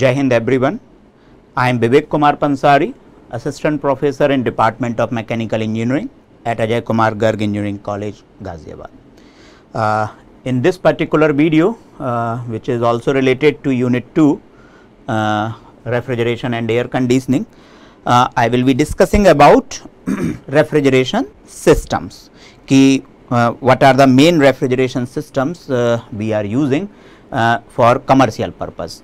Jai Hind everyone. I am Vivek Kumar Pansari, Assistant Professor in Department of Mechanical Engineering at Ajay Kumar Garg Engineering College, Ghaziabad. Uh, in this particular video, uh, which is also related to Unit 2, uh, Refrigeration and Air Conditioning, uh, I will be discussing about refrigeration systems, ki, uh, what are the main refrigeration systems uh, we are using for commercial purpose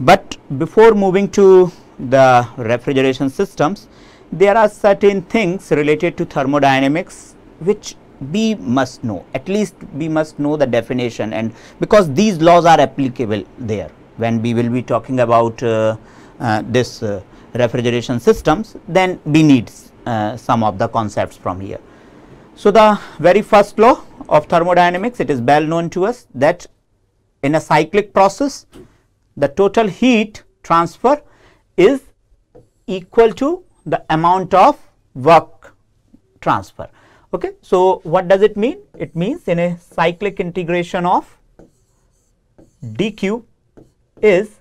but before moving to the refrigeration systems, there are certain things related to thermodynamics which we must know at least we must know the definition and because these laws are applicable there when we will be talking about uh, uh, this uh, refrigeration systems then we need uh, some of the concepts from here. So, the very first law of thermodynamics it is well known to us that in a cyclic process the total heat transfer is equal to the amount of work transfer. Okay. So, what does it mean? It means in a cyclic integration of dq is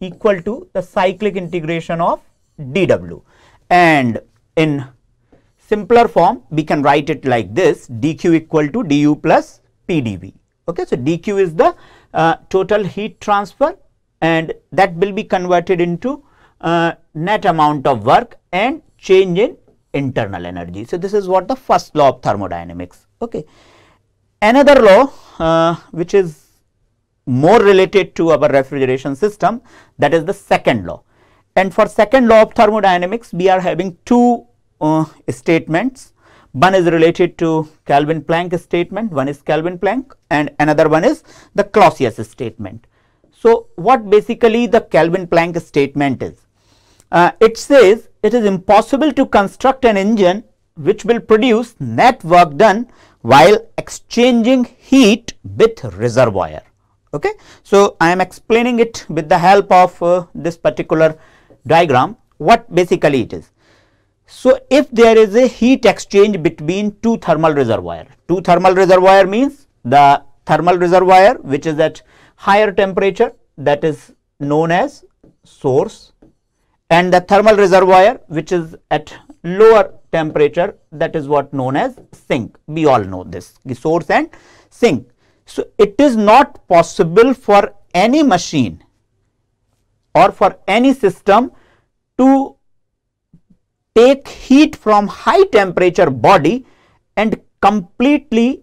equal to the cyclic integration of dw and in simpler form we can write it like this dq equal to du plus pdv. Okay. So, dq is the uh, total heat transfer and that will be converted into uh, net amount of work and change in internal energy. So, this is what the first law of thermodynamics. Okay. Another law uh, which is more related to our refrigeration system that is the second law. And for second law of thermodynamics we are having two uh, statements. One is related to Calvin Planck statement, one is Calvin Planck and another one is the Clausius statement. So, what basically the Calvin Planck statement is? Uh, it says it is impossible to construct an engine which will produce net work done while exchanging heat with reservoir. Okay? So, I am explaining it with the help of uh, this particular diagram what basically it is. So, if there is a heat exchange between two thermal reservoir, two thermal reservoir means the thermal reservoir which is at higher temperature that is known as source and the thermal reservoir which is at lower temperature that is what known as sink. We all know this the source and sink. So, it is not possible for any machine or for any system to take heat from high temperature body and completely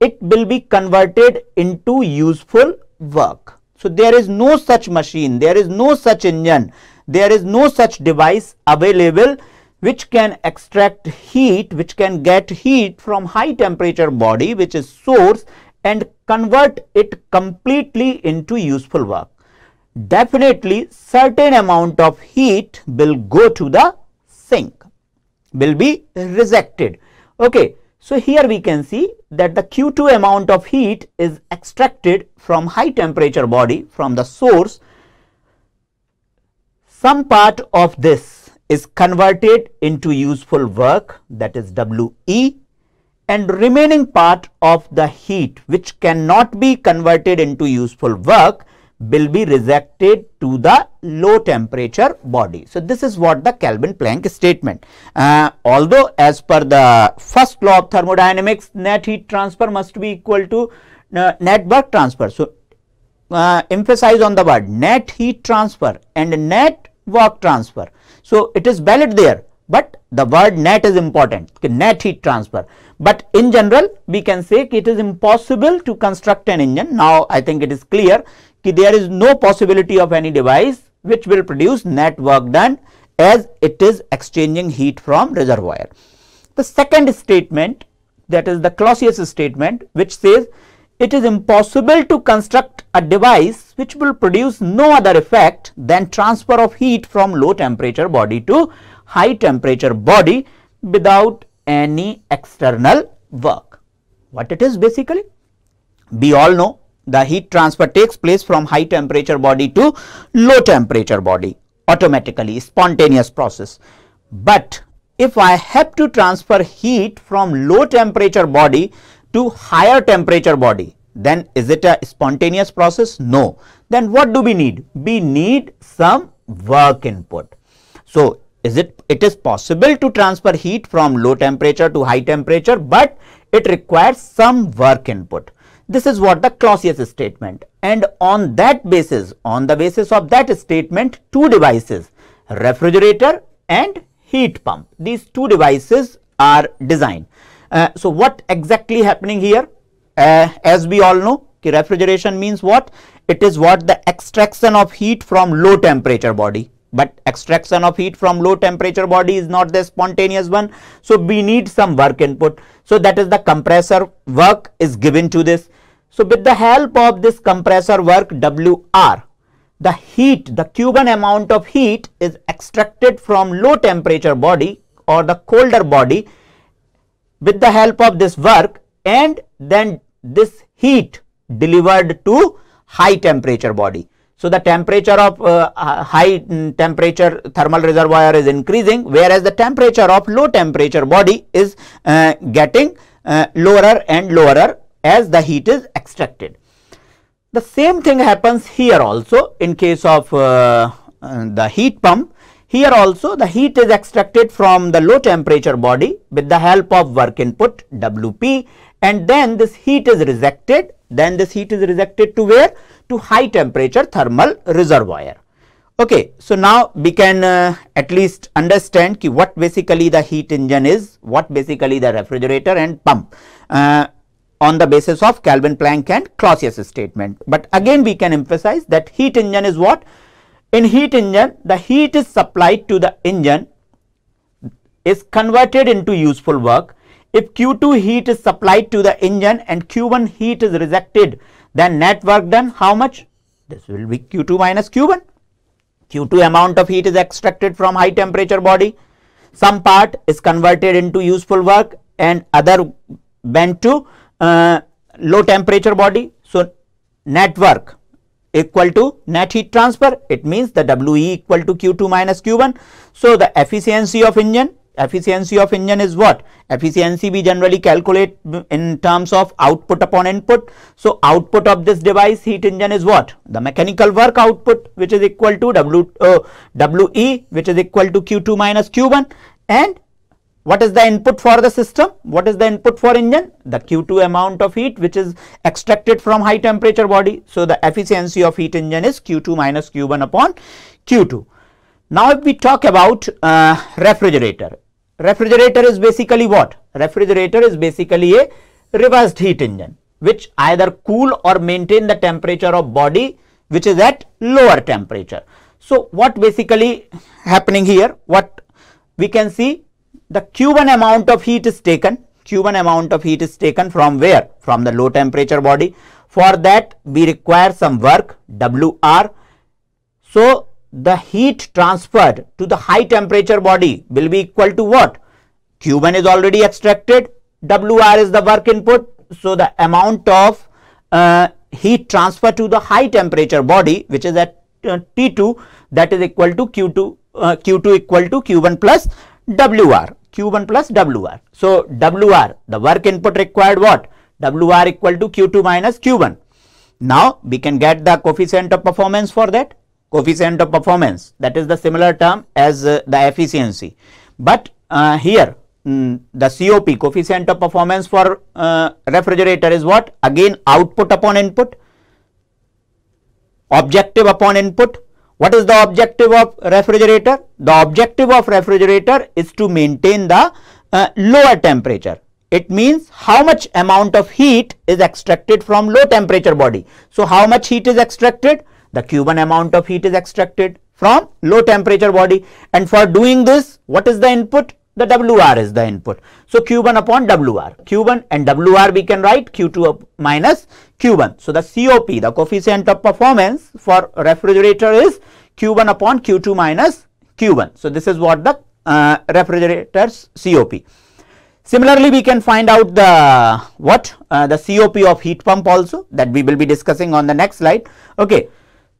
it will be converted into useful work. So, there is no such machine, there is no such engine, there is no such device available which can extract heat, which can get heat from high temperature body which is source and convert it completely into useful work. Definitely certain amount of heat will go to the sink, will be rejected. Okay. So, here we can see that the Q2 amount of heat is extracted from high temperature body from the source. Some part of this is converted into useful work that is WE and remaining part of the heat which cannot be converted into useful work will be rejected to the low temperature body. So, this is what the Kelvin-Planck statement. Uh, although as per the first law of thermodynamics net heat transfer must be equal to uh, net work transfer. So, uh, emphasize on the word net heat transfer and net work transfer. So, it is valid there but the word net is important net heat transfer but in general we can say it is impossible to construct an engine now i think it is clear that there is no possibility of any device which will produce net work done as it is exchanging heat from reservoir the second statement that is the clausius statement which says it is impossible to construct a device which will produce no other effect than transfer of heat from low temperature body to high temperature body without any external work. What it is basically? We all know the heat transfer takes place from high temperature body to low temperature body automatically spontaneous process. But if I have to transfer heat from low temperature body to higher temperature body then is it a spontaneous process? No. Then what do we need? We need some work input. So, is it it is possible to transfer heat from low temperature to high temperature but it requires some work input this is what the clausius statement and on that basis on the basis of that statement two devices refrigerator and heat pump these two devices are designed uh, so what exactly happening here uh, as we all know refrigeration means what it is what the extraction of heat from low temperature body but extraction of heat from low temperature body is not the spontaneous one so we need some work input so that is the compressor work is given to this so with the help of this compressor work wr the heat the cuban amount of heat is extracted from low temperature body or the colder body with the help of this work and then this heat delivered to high temperature body so the temperature of uh, uh high mm, temperature thermal reservoir is increasing whereas the temperature of low temperature body is uh, getting uh, lower and lower as the heat is extracted. The same thing happens here also in case of uh, uh, the heat pump. Here also the heat is extracted from the low temperature body with the help of work input WP and then this heat is rejected. Then this heat is rejected to where? to high temperature thermal reservoir. Okay, so now we can uh, at least understand what basically the heat engine is, what basically the refrigerator and pump uh, on the basis of Calvin Planck and Clausius statement. But again we can emphasize that heat engine is what? In heat engine, the heat is supplied to the engine is converted into useful work. If Q2 heat is supplied to the engine and Q1 heat is rejected then net work done how much? This will be Q2 minus Q1. Q2 amount of heat is extracted from high temperature body. Some part is converted into useful work and other went to uh, low temperature body. So, net work equal to net heat transfer it means the WE equal to Q2 minus Q1. So, the efficiency of engine efficiency of engine is what efficiency we generally calculate in terms of output upon input so output of this device heat engine is what the mechanical work output which is equal to w uh, we which is equal to q2 minus q1 and what is the input for the system what is the input for engine the q2 amount of heat which is extracted from high temperature body so the efficiency of heat engine is q2 minus q1 upon q2 now if we talk about uh, refrigerator refrigerator is basically what? Refrigerator is basically a reversed heat engine which either cool or maintain the temperature of body which is at lower temperature. So, what basically happening here? What we can see the Q1 amount of heat is taken, Q1 amount of heat is taken from where? From the low temperature body. For that we require some work WR. So, the heat transferred to the high temperature body will be equal to what? Q1 is already extracted, WR is the work input. So, the amount of uh, heat transfer to the high temperature body which is at uh, T2 that is equal to Q2, uh, Q2 equal to Q1 plus WR, Q1 plus WR. So, WR the work input required what? WR equal to Q2 minus Q1. Now, we can get the coefficient of performance for that coefficient of performance that is the similar term as uh, the efficiency. But uh, here mm, the COP coefficient of performance for uh, refrigerator is what again output upon input, objective upon input. What is the objective of refrigerator? The objective of refrigerator is to maintain the uh, lower temperature it means how much amount of heat is extracted from low temperature body. So, how much heat is extracted? the Q1 amount of heat is extracted from low temperature body and for doing this what is the input? The WR is the input. So, Q1 upon WR, Q1 and WR we can write Q2 minus Q1. So, the COP the coefficient of performance for refrigerator is Q1 upon Q2 minus Q1. So, this is what the uh, refrigerator's COP. Similarly, we can find out the what uh, the COP of heat pump also that we will be discussing on the next slide. Okay.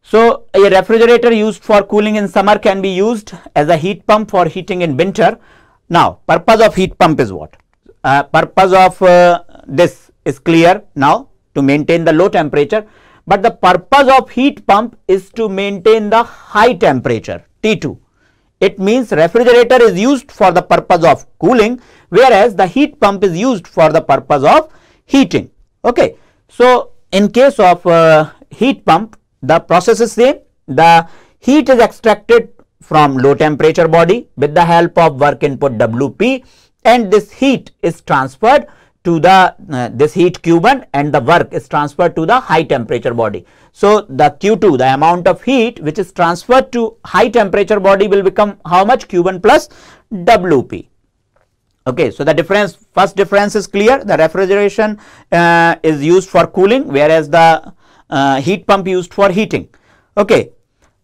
So, a refrigerator used for cooling in summer can be used as a heat pump for heating in winter. Now, purpose of heat pump is what? Uh, purpose of uh, this is clear now to maintain the low temperature, but the purpose of heat pump is to maintain the high temperature T2. It means refrigerator is used for the purpose of cooling, whereas the heat pump is used for the purpose of heating. Okay. So, in case of uh, heat pump, the process is same. The heat is extracted from low temperature body with the help of work input WP and this heat is transferred to the uh, this heat Q1 and the work is transferred to the high temperature body. So, the Q2 the amount of heat which is transferred to high temperature body will become how much Q1 plus WP. Okay, so the difference first difference is clear the refrigeration uh, is used for cooling whereas the uh, heat pump used for heating. Okay.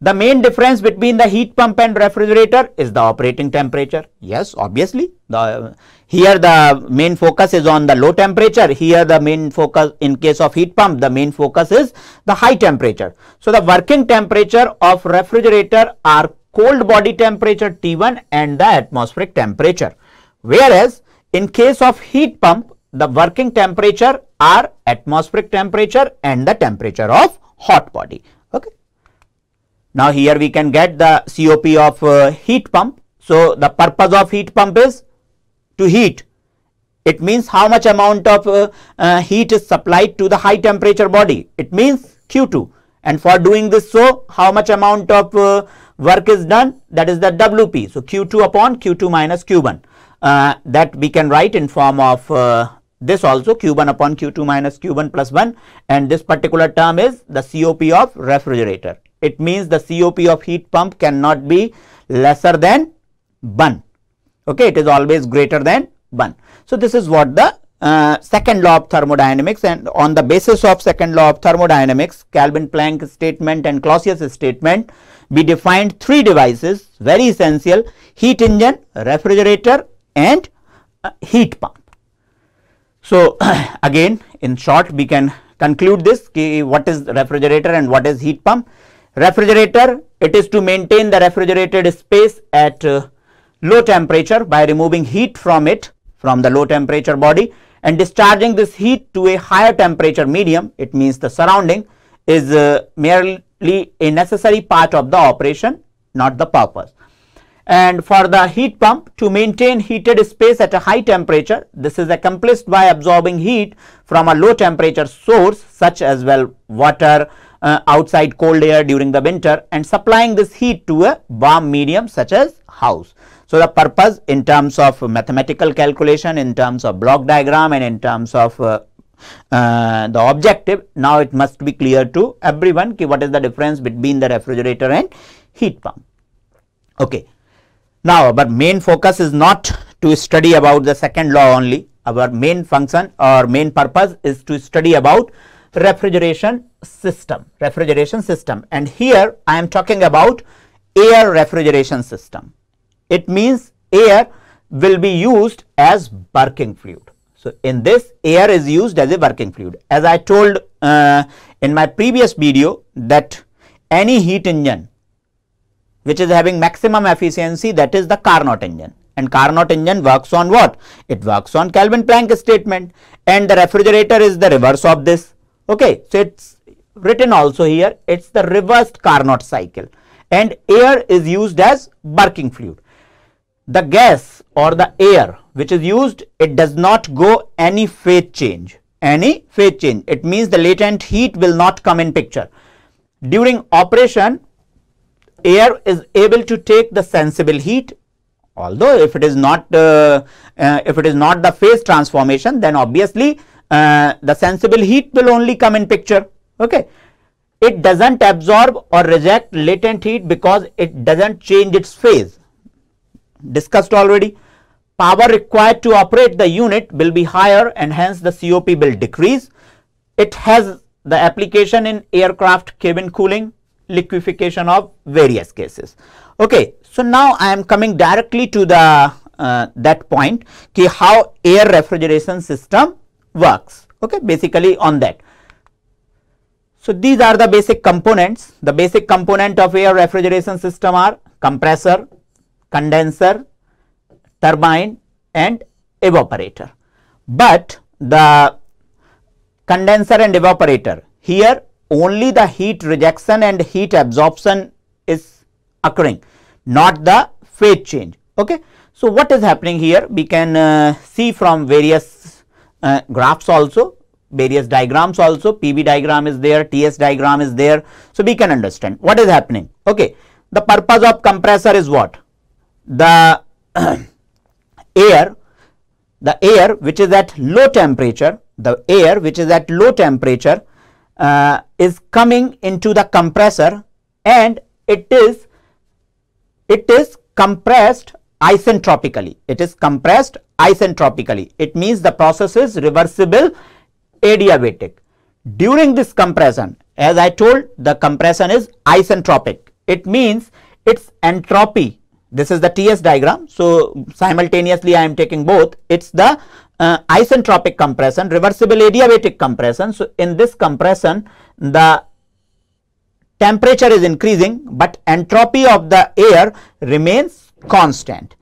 The main difference between the heat pump and refrigerator is the operating temperature. Yes, obviously. The, here the main focus is on the low temperature. Here the main focus in case of heat pump, the main focus is the high temperature. So, the working temperature of refrigerator are cold body temperature T1 and the atmospheric temperature. Whereas, in case of heat pump, the working temperature are atmospheric temperature and the temperature of hot body. Okay. Now, here we can get the COP of uh, heat pump. So, the purpose of heat pump is to heat. It means how much amount of uh, uh, heat is supplied to the high temperature body. It means Q2 and for doing this so how much amount of uh, work is done that is the WP. So, Q2 upon Q2 minus Q1 uh, that we can write in form of uh, this also q1 upon q2 minus q1 plus 1 and this particular term is the COP of refrigerator. It means the COP of heat pump cannot be lesser than 1 okay it is always greater than 1. So, this is what the uh, second law of thermodynamics and on the basis of second law of thermodynamics Calvin Planck statement and Clausius statement we defined three devices very essential heat engine, refrigerator and uh, heat pump. So, again in short we can conclude this what is refrigerator and what is heat pump. Refrigerator it is to maintain the refrigerated space at uh, low temperature by removing heat from it from the low temperature body and discharging this heat to a higher temperature medium it means the surrounding is uh, merely a necessary part of the operation not the purpose and for the heat pump to maintain heated space at a high temperature this is accomplished by absorbing heat from a low temperature source such as well water uh, outside cold air during the winter and supplying this heat to a warm medium such as house so the purpose in terms of mathematical calculation in terms of block diagram and in terms of uh, uh, the objective now it must be clear to everyone what is the difference between the refrigerator and heat pump okay now, our main focus is not to study about the second law only. Our main function or main purpose is to study about refrigeration system, refrigeration system. And here I am talking about air refrigeration system. It means air will be used as working fluid. So, in this air is used as a working fluid. As I told uh, in my previous video that any heat engine which is having maximum efficiency that is the Carnot engine and Carnot engine works on what? It works on kelvin Planck statement and the refrigerator is the reverse of this. Okay, so it's written also here, it's the reversed Carnot cycle and air is used as working fluid. The gas or the air which is used, it does not go any phase change, any phase change. It means the latent heat will not come in picture. During operation, air is able to take the sensible heat although if it is not uh, uh, if it is not the phase transformation then obviously uh, the sensible heat will only come in picture okay it doesn't absorb or reject latent heat because it doesn't change its phase discussed already power required to operate the unit will be higher and hence the cop will decrease it has the application in aircraft cabin cooling liquefaction of various gases. Okay, so now I am coming directly to the uh, that point ki how air refrigeration system works. Okay, basically on that. So these are the basic components. The basic component of air refrigeration system are compressor, condenser, turbine, and evaporator. But the condenser and evaporator here only the heat rejection and heat absorption is occurring, not the phase change. Okay. So, what is happening here? We can uh, see from various uh, graphs also, various diagrams also, PV diagram is there, TS diagram is there. So, we can understand what is happening. Okay. The purpose of compressor is what? The air, the air which is at low temperature, the air which is at low temperature uh, is coming into the compressor and it is it is compressed isentropically it is compressed isentropically it means the process is reversible adiabatic during this compression as i told the compression is isentropic it means its entropy this is the TS diagram. So, simultaneously I am taking both. It is the uh, isentropic compression, reversible adiabatic compression. So, in this compression, the temperature is increasing, but entropy of the air remains constant.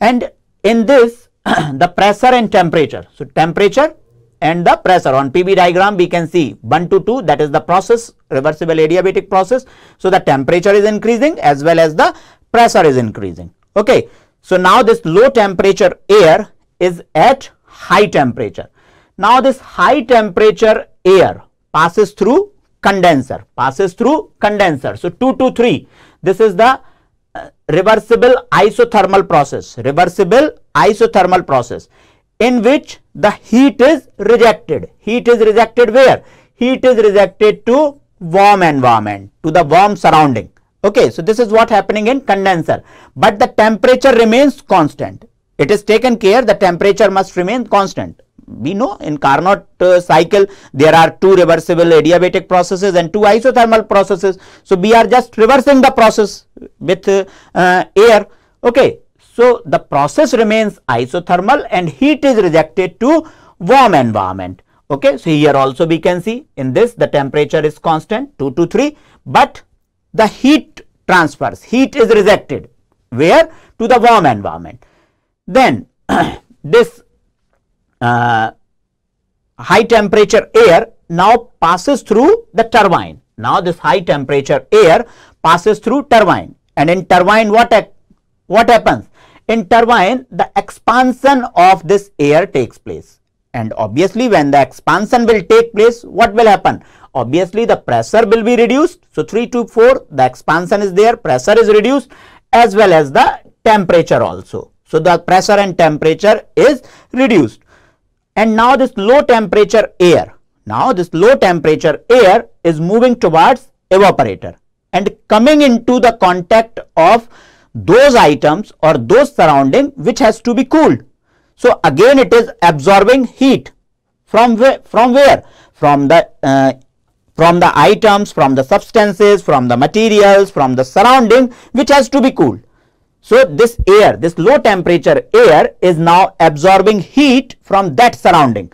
And in this, the pressure and temperature. So, temperature and the pressure on PV diagram we can see 1 to 2 that is the process reversible adiabatic process. So, the temperature is increasing as well as the pressure is increasing. Okay. So now this low temperature air is at high temperature. Now this high temperature air passes through condenser, passes through condenser. So 2 to 3, this is the uh, reversible isothermal process, reversible isothermal process in which the heat is rejected. Heat is rejected where? Heat is rejected to warm environment, to the warm surrounding. Okay, so this is what happening in condenser, but the temperature remains constant. It is taken care the temperature must remain constant. We know in Carnot uh, cycle there are two reversible adiabatic processes and two isothermal processes. So, we are just reversing the process with uh, uh, air. Okay. So, the process remains isothermal and heat is rejected to warm environment. Okay. So, here also we can see in this the temperature is constant 2 to 3, but the heat transfers, heat is rejected where to the warm environment. Then this uh, high temperature air now passes through the turbine. Now this high temperature air passes through turbine and in turbine what, what happens? In turbine the expansion of this air takes place and obviously when the expansion will take place what will happen? obviously the pressure will be reduced. So 3 to 4 the expansion is there pressure is reduced as well as the temperature also. So the pressure and temperature is reduced and now this low temperature air now this low temperature air is moving towards evaporator and coming into the contact of those items or those surrounding which has to be cooled. So again it is absorbing heat from where, from where from the uh, from the items, from the substances, from the materials, from the surrounding which has to be cooled. So, this air, this low temperature air is now absorbing heat from that surrounding.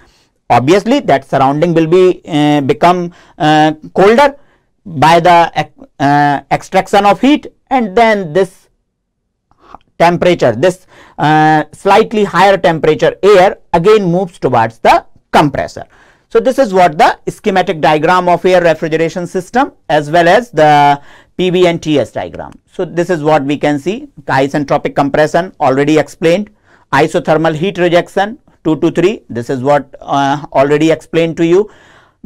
Obviously, that surrounding will be uh, become uh, colder by the uh, extraction of heat and then this temperature, this slightly higher temperature air again moves towards the compressor. So, this is what the schematic diagram of air refrigeration system as well as the P-V and TS diagram. So, this is what we can see isentropic compression already explained, isothermal heat rejection 2 to 3 this is what uh, already explained to you.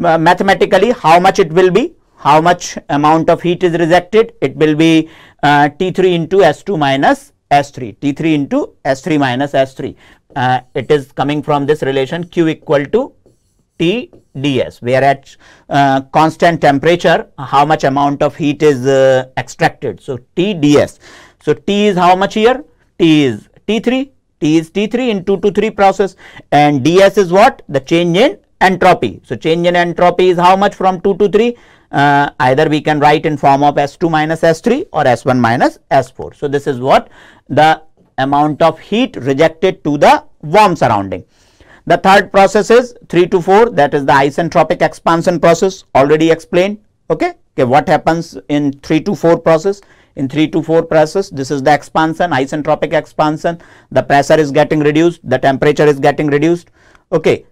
Uh, mathematically how much it will be, how much amount of heat is rejected it will be uh, T3 into S2 minus S3 T3 into S3 minus S3 uh, it is coming from this relation Q equal to T ds where at uh, constant temperature how much amount of heat is uh, extracted. So, T ds. So, T is how much here? T is T3, T is T3 in 2 to 3 process and ds is what? The change in entropy. So, change in entropy is how much from 2 to 3? Uh, either we can write in form of S2 minus S3 or S1 minus S4. So, this is what the amount of heat rejected to the warm surrounding. The third process is 3 to 4 that is the isentropic expansion process already explained. Okay. okay what happens in 3 to 4 process? In 3 to 4 process this is the expansion isentropic expansion the pressure is getting reduced the temperature is getting reduced. Okay.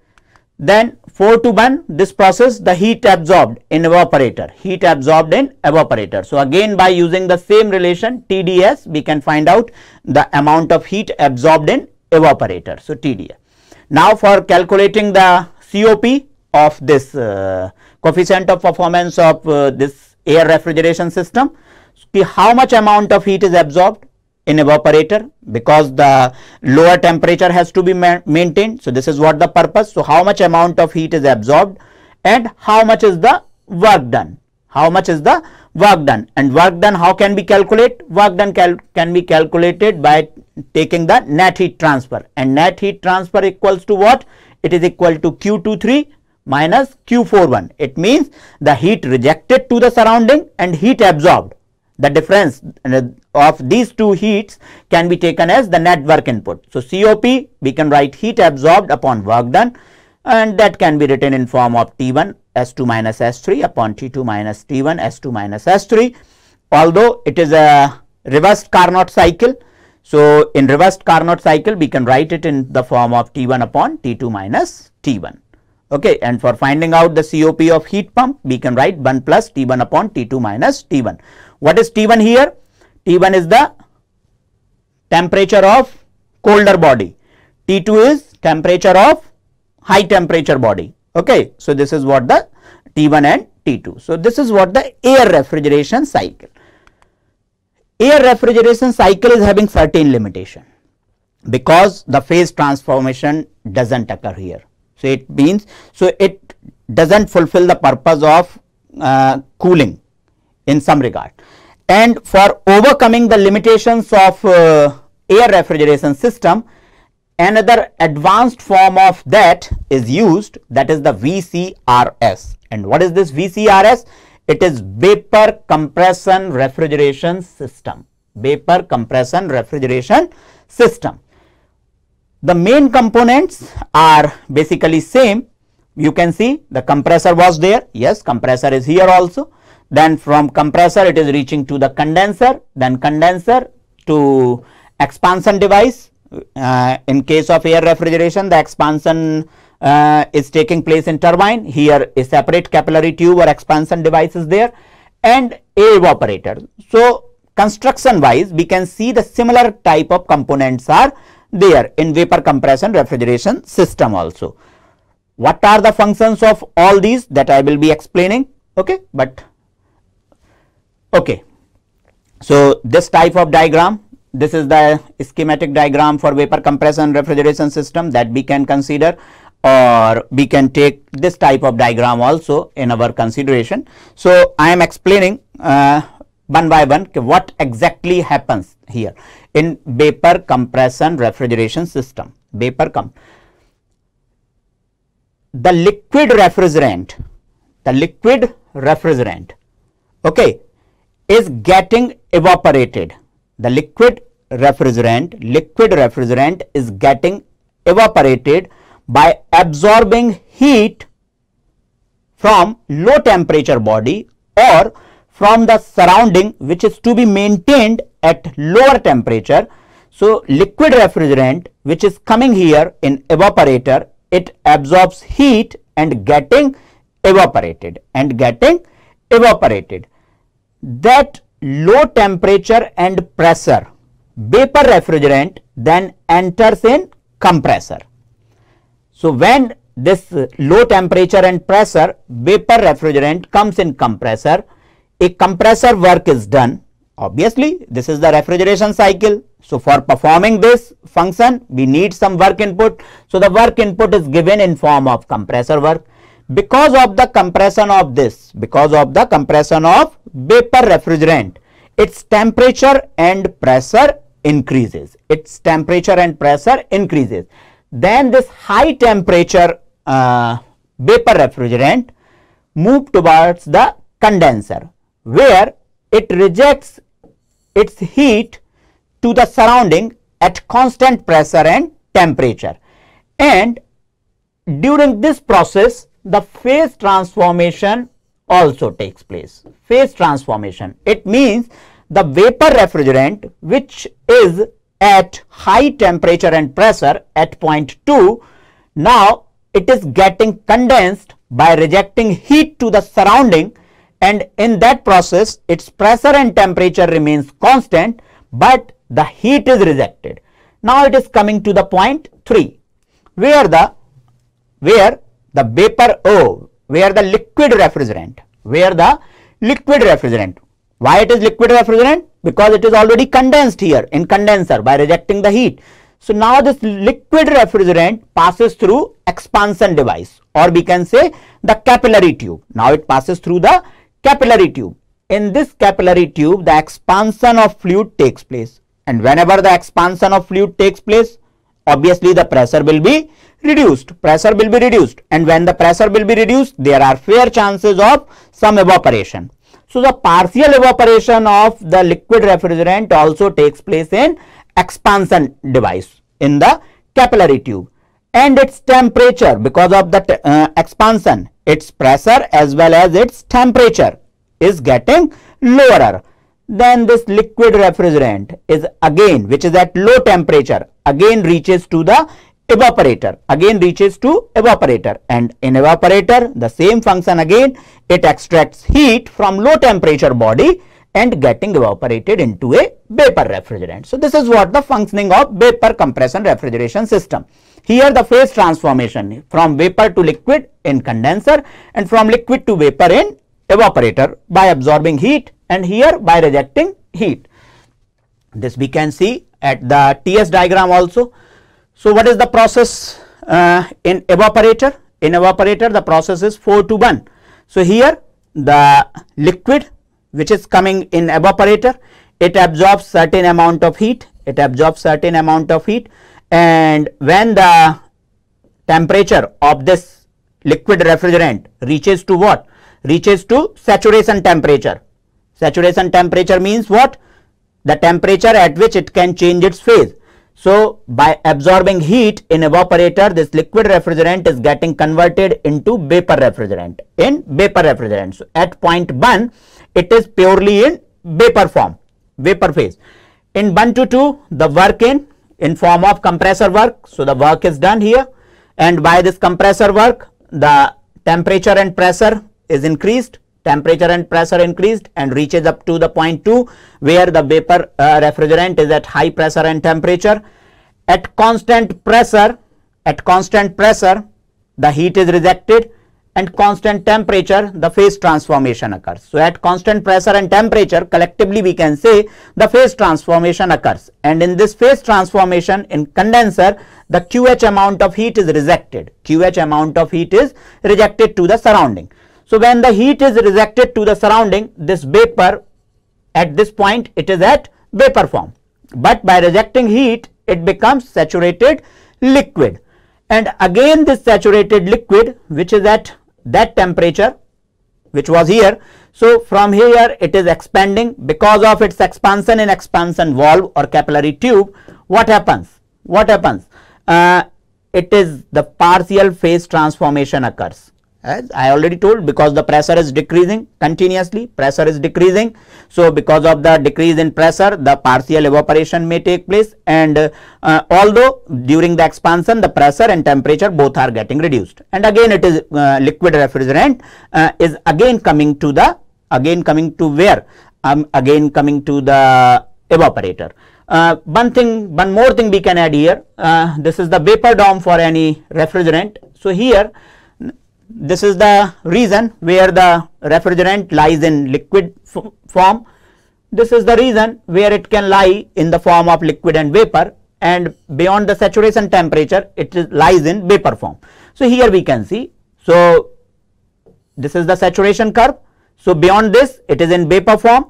Then 4 to 1 this process the heat absorbed in evaporator heat absorbed in evaporator. So, again by using the same relation TDS we can find out the amount of heat absorbed in evaporator. So, TDS. Now for calculating the COP of this uh, coefficient of performance of uh, this air refrigeration system, how much amount of heat is absorbed in evaporator because the lower temperature has to be ma maintained. So, this is what the purpose. So, how much amount of heat is absorbed and how much is the work done. How much is the work done and work done how can be calculate? Work done cal can be calculated by taking the net heat transfer and net heat transfer equals to what? It is equal to Q23 minus Q41. It means the heat rejected to the surrounding and heat absorbed. The difference uh, of these two heats can be taken as the net work input. So, COP we can write heat absorbed upon work done and that can be written in form of T1 S2 minus S3 upon T2 minus T1 S2 minus S3. Although it is a reversed Carnot cycle, so, in reversed Carnot cycle we can write it in the form of T1 upon T2 minus T1 okay and for finding out the COP of heat pump we can write 1 plus T1 upon T2 minus T1. What is T1 here? T1 is the temperature of colder body, T2 is temperature of high temperature body okay. So, this is what the T1 and T2. So, this is what the air refrigeration cycle Air refrigeration cycle is having certain limitation because the phase transformation does not occur here. So, it means so it does not fulfill the purpose of uh, cooling in some regard and for overcoming the limitations of uh, air refrigeration system another advanced form of that is used that is the VCRS and what is this VCRS? It is vapor compression refrigeration system, vapor compression refrigeration system. The main components are basically same. You can see the compressor was there. Yes, compressor is here also. Then from compressor it is reaching to the condenser, then condenser to expansion device. Uh, in case of air refrigeration, the expansion uh, is taking place in turbine. Here a separate capillary tube or expansion device is there and a evaporator. So, construction wise we can see the similar type of components are there in vapor compression refrigeration system also. What are the functions of all these that I will be explaining okay but okay. So, this type of diagram this is the schematic diagram for vapor compression refrigeration system that we can consider or we can take this type of diagram also in our consideration. So, I am explaining uh, one by one what exactly happens here in vapor compression refrigeration system vapor comp the liquid refrigerant the liquid refrigerant okay is getting evaporated the liquid refrigerant liquid refrigerant is getting evaporated by absorbing heat from low temperature body or from the surrounding which is to be maintained at lower temperature. So, liquid refrigerant which is coming here in evaporator it absorbs heat and getting evaporated and getting evaporated. That low temperature and pressure vapor refrigerant then enters in compressor. So, when this low temperature and pressure vapor refrigerant comes in compressor, a compressor work is done. Obviously, this is the refrigeration cycle. So, for performing this function, we need some work input. So, the work input is given in form of compressor work. Because of the compression of this, because of the compression of vapor refrigerant, its temperature and pressure increases. Its temperature and pressure increases then this high temperature uh, vapor refrigerant move towards the condenser where it rejects its heat to the surrounding at constant pressure and temperature. And during this process, the phase transformation also takes place. Phase transformation. It means the vapor refrigerant which is at high temperature and pressure at point 2 now it is getting condensed by rejecting heat to the surrounding and in that process its pressure and temperature remains constant but the heat is rejected now it is coming to the point 3 where the where the vapor o oh, where the liquid refrigerant where the liquid refrigerant why it is liquid refrigerant because it is already condensed here in condenser by rejecting the heat. So now this liquid refrigerant passes through expansion device or we can say the capillary tube. Now it passes through the capillary tube. In this capillary tube the expansion of fluid takes place and whenever the expansion of fluid takes place obviously the pressure will be reduced. Pressure will be reduced and when the pressure will be reduced there are fair chances of some evaporation. So, the partial evaporation of the liquid refrigerant also takes place in expansion device in the capillary tube and its temperature because of the uh, expansion its pressure as well as its temperature is getting lower then this liquid refrigerant is again which is at low temperature again reaches to the evaporator again reaches to evaporator and in evaporator the same function again it extracts heat from low temperature body and getting evaporated into a vapor refrigerant. So, this is what the functioning of vapor compression refrigeration system. Here the phase transformation from vapor to liquid in condenser and from liquid to vapor in evaporator by absorbing heat and here by rejecting heat. This we can see at the TS diagram also so, what is the process uh, in evaporator? In evaporator the process is 4 to 1. So, here the liquid which is coming in evaporator it absorbs certain amount of heat, it absorbs certain amount of heat and when the temperature of this liquid refrigerant reaches to what? Reaches to saturation temperature. Saturation temperature means what? The temperature at which it can change its phase. So by absorbing heat in evaporator, this liquid refrigerant is getting converted into vapor refrigerant in vapor refrigerant. So at point 1, it is purely in vapor form, vapor phase. In 1 to 2, the work in, in form of compressor work. So the work is done here and by this compressor work, the temperature and pressure is increased temperature and pressure increased and reaches up to the point 2 where the vapor uh, refrigerant is at high pressure and temperature. At constant pressure, at constant pressure, the heat is rejected and constant temperature, the phase transformation occurs. So, at constant pressure and temperature, collectively we can say the phase transformation occurs. And in this phase transformation in condenser, the QH amount of heat is rejected. QH amount of heat is rejected to the surrounding. So when the heat is rejected to the surrounding, this vapor at this point it is at vapor form. But by rejecting heat, it becomes saturated liquid. And again this saturated liquid which is at that temperature which was here. So from here it is expanding because of its expansion in expansion valve or capillary tube. What happens? What happens? Uh, it is the partial phase transformation occurs as I already told because the pressure is decreasing continuously pressure is decreasing. So, because of the decrease in pressure the partial evaporation may take place and uh, although during the expansion the pressure and temperature both are getting reduced and again it is uh, liquid refrigerant uh, is again coming to the again coming to where um, again coming to the evaporator. Uh, one thing one more thing we can add here uh, this is the vapor dome for any refrigerant so here this is the reason where the refrigerant lies in liquid form. This is the reason where it can lie in the form of liquid and vapor and beyond the saturation temperature it lies in vapor form. So, here we can see. So, this is the saturation curve. So, beyond this it is in vapor form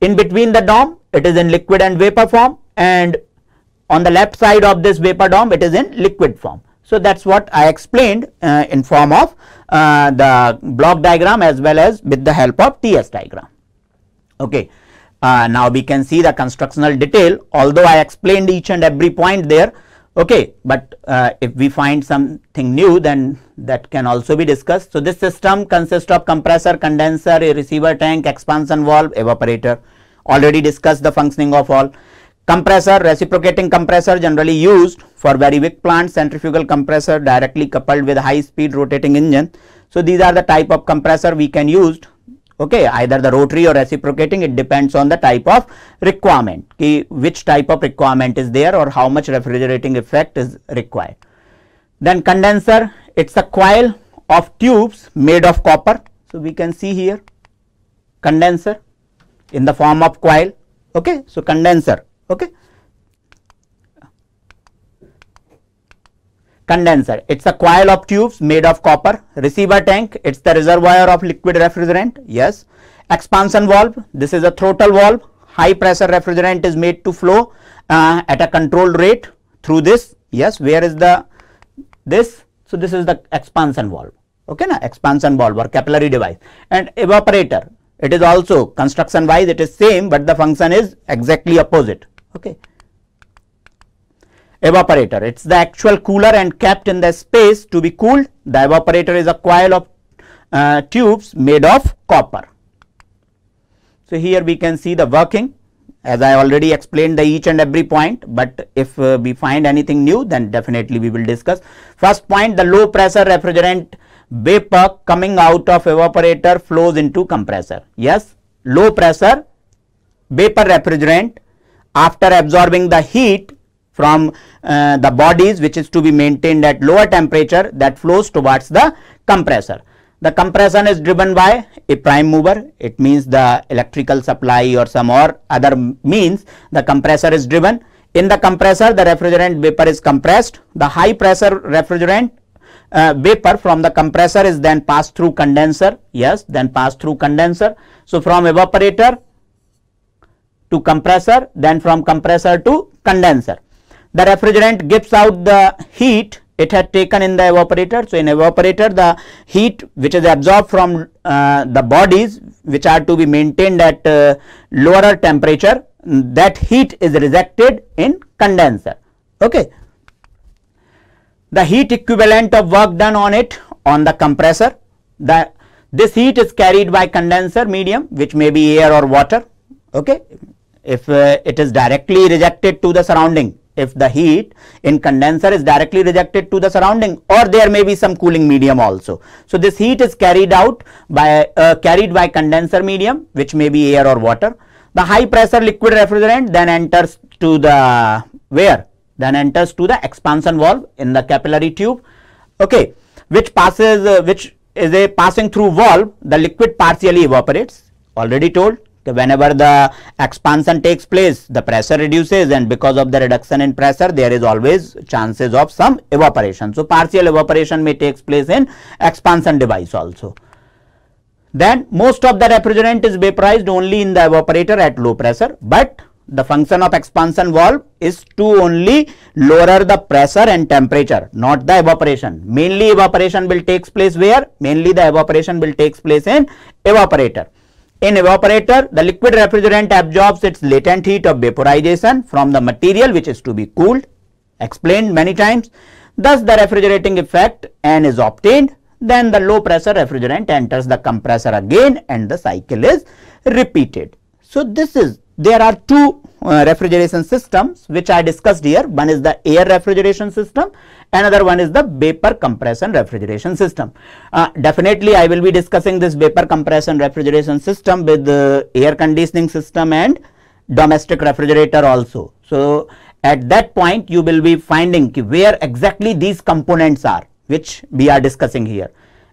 in between the dome it is in liquid and vapor form and on the left side of this vapor dome it is in liquid form. So, that is what I explained uh, in form of uh, the block diagram as well as with the help of TS diagram. Okay. Uh, now, we can see the constructional detail although I explained each and every point there okay but uh, if we find something new then that can also be discussed so this system consists of compressor condenser a receiver tank expansion valve evaporator already discussed the functioning of all Compressor, reciprocating compressor generally used for very weak plant, centrifugal compressor directly coupled with high speed rotating engine. So, these are the type of compressor we can use okay either the rotary or reciprocating it depends on the type of requirement ki which type of requirement is there or how much refrigerating effect is required. Then condenser it is a coil of tubes made of copper. So, we can see here condenser in the form of coil okay. So, condenser okay condenser it's a coil of tubes made of copper receiver tank it's the reservoir of liquid refrigerant yes expansion valve this is a throttle valve high pressure refrigerant is made to flow uh, at a controlled rate through this yes where is the this so this is the expansion valve okay na expansion valve or capillary device and evaporator it is also construction wise it is same but the function is exactly opposite okay evaporator it is the actual cooler and kept in the space to be cooled the evaporator is a coil of uh, tubes made of copper so here we can see the working as i already explained the each and every point but if uh, we find anything new then definitely we will discuss first point the low pressure refrigerant vapor coming out of evaporator flows into compressor yes low pressure vapor refrigerant after absorbing the heat from uh, the bodies which is to be maintained at lower temperature that flows towards the compressor. The compression is driven by a prime mover it means the electrical supply or some or other means the compressor is driven. In the compressor the refrigerant vapor is compressed the high pressure refrigerant uh, vapor from the compressor is then passed through condenser yes then passed through condenser. So from evaporator to compressor then from compressor to condenser. The refrigerant gives out the heat it had taken in the evaporator. So, in evaporator the heat which is absorbed from uh, the bodies which are to be maintained at uh, lower temperature that heat is rejected in condenser. Okay. The heat equivalent of work done on it on the compressor the this heat is carried by condenser medium which may be air or water okay if uh, it is directly rejected to the surrounding if the heat in condenser is directly rejected to the surrounding or there may be some cooling medium also. So, this heat is carried out by uh, carried by condenser medium which may be air or water. The high pressure liquid refrigerant then enters to the where then enters to the expansion valve in the capillary tube okay which passes uh, which is a passing through valve the liquid partially evaporates already told whenever the expansion takes place the pressure reduces and because of the reduction in pressure there is always chances of some evaporation. So, partial evaporation may takes place in expansion device also. Then most of the refrigerant is vaporized only in the evaporator at low pressure, but the function of expansion valve is to only lower the pressure and temperature not the evaporation. Mainly evaporation will takes place where? Mainly the evaporation will takes place in evaporator. In evaporator, the liquid refrigerant absorbs its latent heat of vaporization from the material which is to be cooled, explained many times. Thus, the refrigerating effect N is obtained, then the low pressure refrigerant enters the compressor again and the cycle is repeated. So, this is there are two uh, refrigeration systems which I discussed here. One is the air refrigeration system, another one is the vapor compression refrigeration system. Uh, definitely, I will be discussing this vapor compression refrigeration system with the air conditioning system and domestic refrigerator also. So, at that point, you will be finding where exactly these components are which we are discussing here.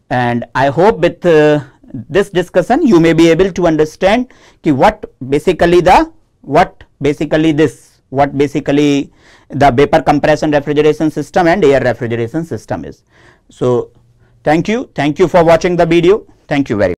And I hope with uh, this discussion, you may be able to understand what basically the what basically this what basically the vapor compression refrigeration system and air refrigeration system is. So, thank you, thank you for watching the video, thank you very much.